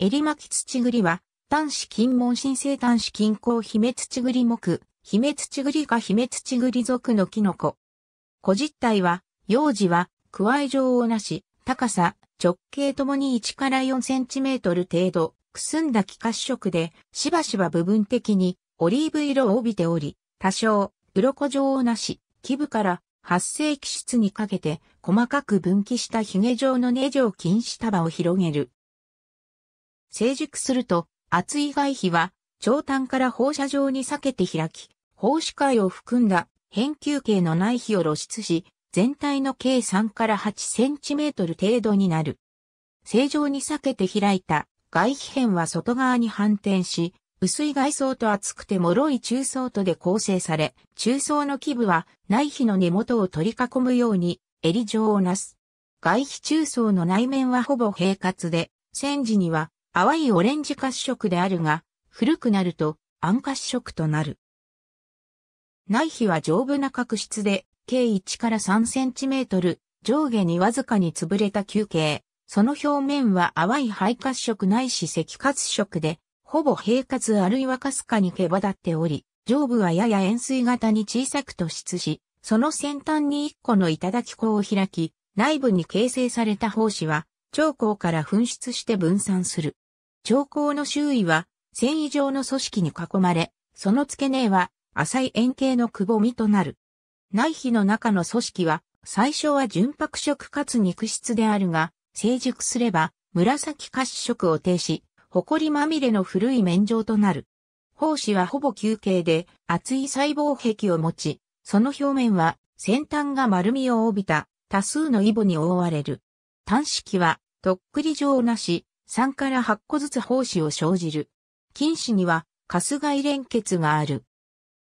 襟巻土栗は、端子金門新生端子金鉱姫土栗木、姫土栗か姫土栗属のキノコ。古実体は、幼児は、くわえ状をなし、高さ、直径ともに1から4センチメートル程度、くすんだ気褐色で、しばしば部分的にオリーブ色を帯びており、多少、鱗状をなし、基部から発生気質にかけて細かく分岐したヒゲ状の根状筋下束を広げる。成熟すると、厚い外皮は、長短から放射状に裂けて開き、放射界を含んだ変球形の内皮を露出し、全体の計3から8センチメートル程度になる。正常に裂けて開いた外皮片は外側に反転し、薄い外層と厚くて脆い中層とで構成され、中層の基部は内皮の根元を取り囲むように襟状をなす。外皮中層の内面はほぼ平滑で、戦時には淡いオレンジ褐色であるが、古くなると暗褐色となる。内皮は丈夫な角質で、計1から3センチメートル、上下にわずかに潰れた球形。その表面は淡い肺褐色ないし赤褐色で、ほぼ平滑あるいはかすかに毛羽立っており、上部はやや円錐型に小さく突出し、その先端に1個の頂き口を開き、内部に形成された胞子は、腸口から噴出して分散する。腸口の周囲は繊維状の組織に囲まれ、その付け根は浅い円形のくぼみとなる。内皮の中の組織は最初は純白色かつ肉質であるが、成熟すれば紫褐色を呈し、りまみれの古い面状となる。胞子はほぼ球形で厚い細胞壁を持ち、その表面は先端が丸みを帯びた多数のイボに覆われる。単式は、とっくり状なし、3から8個ずつ胞子を生じる。近視には、カスい連結がある。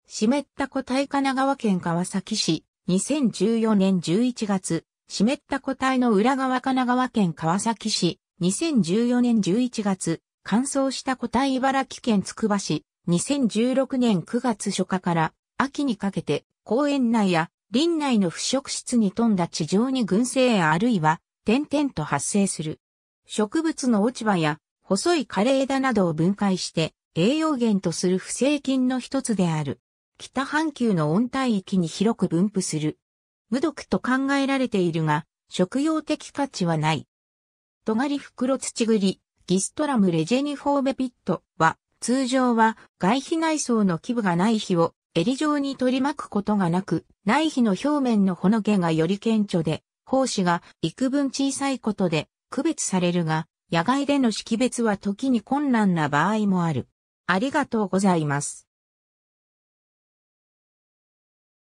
湿った個体神奈川県川崎市、2014年11月、湿った個体の裏側神奈川県川崎市、2014年11月、乾燥した個体茨城県つくば市、2016年9月初夏から秋にかけて、公園内や林内の腐食室に富んだ地上に群生あるいは点々と発生する。植物の落ち葉や細い枯れ枝などを分解して栄養源とする不正菌の一つである。北半球の温帯域に広く分布する。無毒と考えられているが、食用的価値はない。トガリフクログリ、ギストラムレジェニフォーベピットは、通常は外皮内装の基部がない皮を襟状に取り巻くことがなく、内皮の表面のほの毛がより顕著で、胞子が幾分小さいことで区別されるが、野外での識別は時に困難な場合もある。ありがとうございます。